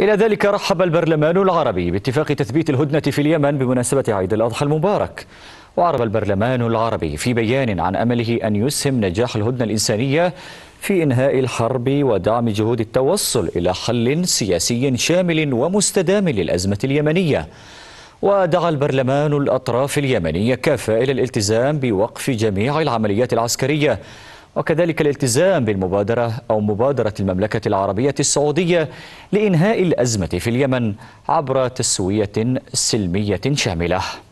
إلى ذلك رحب البرلمان العربي باتفاق تثبيت الهدنة في اليمن بمناسبة عيد الأضحى المبارك وعرب البرلمان العربي في بيان عن أمله أن يسهم نجاح الهدنة الإنسانية في إنهاء الحرب ودعم جهود التوصل إلى حل سياسي شامل ومستدام للأزمة اليمنية ودعا البرلمان الأطراف اليمنية كافة إلى الالتزام بوقف جميع العمليات العسكرية وكذلك الالتزام بالمبادرة أو مبادرة المملكة العربية السعودية لإنهاء الأزمة في اليمن عبر تسوية سلمية شاملة